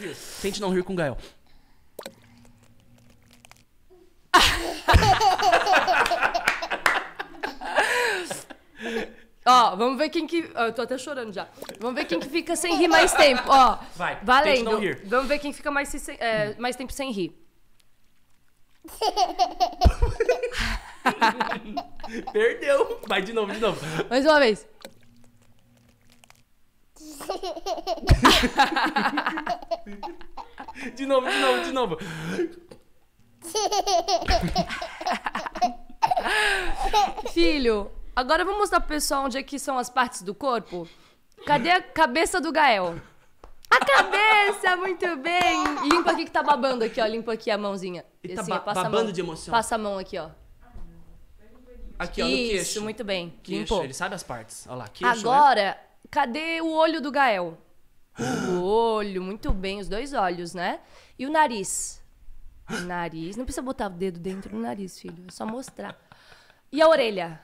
todos Tente não rir com o Gael. Ó, vamos ver quem que. Ó, eu tô até chorando já. Vamos ver quem que fica sem rir mais tempo. Ó, Vai, tente valendo. não rir. Vamos ver quem fica mais, se- é, mais tempo sem rir. Perdeu. Vai de novo, de novo. Mais uma vez. novo, de novo, de novo. Filho, agora vamos mostrar pro pessoal onde é são as partes do corpo. Cadê a cabeça do Gael? A cabeça, muito bem! Limpa aqui que tá babando aqui, ó. Limpa aqui a mãozinha. E tá assim, ba babando mão, de emoção. Passa a mão aqui, ó. Aqui, ó, no queixo. Isso, muito bem. Queixo, Limpou. ele sabe as partes. Olha lá, queixo, né? Agora, né? cadê o olho do Gael? o olho, muito bem, os dois olhos, né? E o nariz. O nariz. Não precisa botar o dedo dentro do nariz, filho. É só mostrar. E a orelha?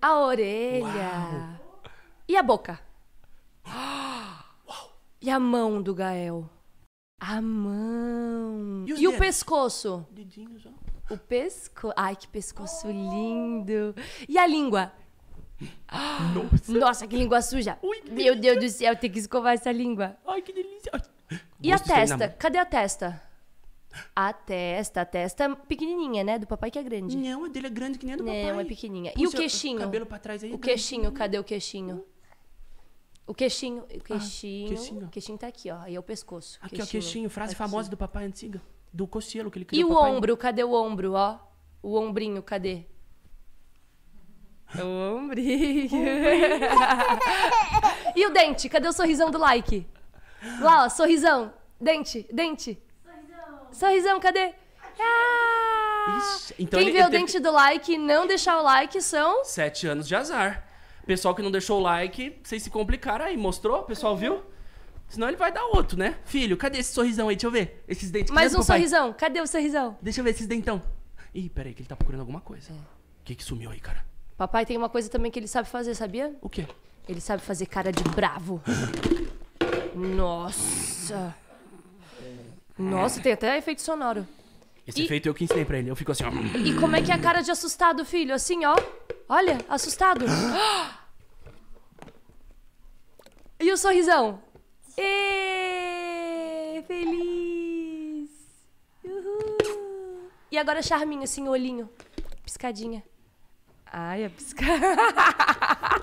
A orelha. Uau. E a boca? Uau. E a mão do Gael? A mão. E, e o pescoço? Dedinhos, já. O pescoço. Ai, que pescoço lindo. E a língua? Nossa. Nossa, que língua suja. Ui, que Meu Deus do céu, tem que escovar essa língua. Ai, que delícia. E a testa? Cadê a testa? A testa, a testa pequenininha, né? Do papai que é grande. Não, a dele é grande que nem a do Não, papai. Não, é pequenininha. E o, o queixinho? cabelo pra trás aí. O né? queixinho, cadê o queixinho? O queixinho, o ah, queixinho, ah, queixinho. O queixinho tá aqui, ó. Aí é o pescoço. Aqui, queixinho, ó, queixinho. Frase tá aqui. famosa do papai antiga. Do Cossielo que ele criou. E o papai. ombro, cadê o ombro, ó? O ombrinho, cadê? É o ombrinho. e o dente? Cadê o sorrisão do like? Lá, ó, sorrisão. Dente, dente. Sorrisão. Sorrisão, cadê? Ah! Ixi, então Quem ele, vê ele o dente do like e não deixar o like são... Sete anos de azar. Pessoal que não deixou o like, vocês se complicaram aí. Mostrou? Pessoal viu? Senão ele vai dar outro, né? Filho, cadê esse sorrisão aí? Deixa eu ver. Esses dentes. Mais um sorrisão. Cadê o sorrisão? Deixa eu ver esses dentão. Ih, peraí, que ele tá procurando alguma coisa. O é. que que sumiu aí, cara? Papai tem uma coisa também que ele sabe fazer, sabia? O quê? Ele sabe fazer cara de bravo. Nossa. Nossa, tem até efeito sonoro. Esse E- efeito eu que ensinei pra ele. Eu fico assim, ó. E como é que é a cara de assustado, filho? Assim, ó. Olha, assustado. e o sorrisão? E feliz. Uhul. E agora charminho, assim, olhinho. Piscadinha. Ai, a é piscar.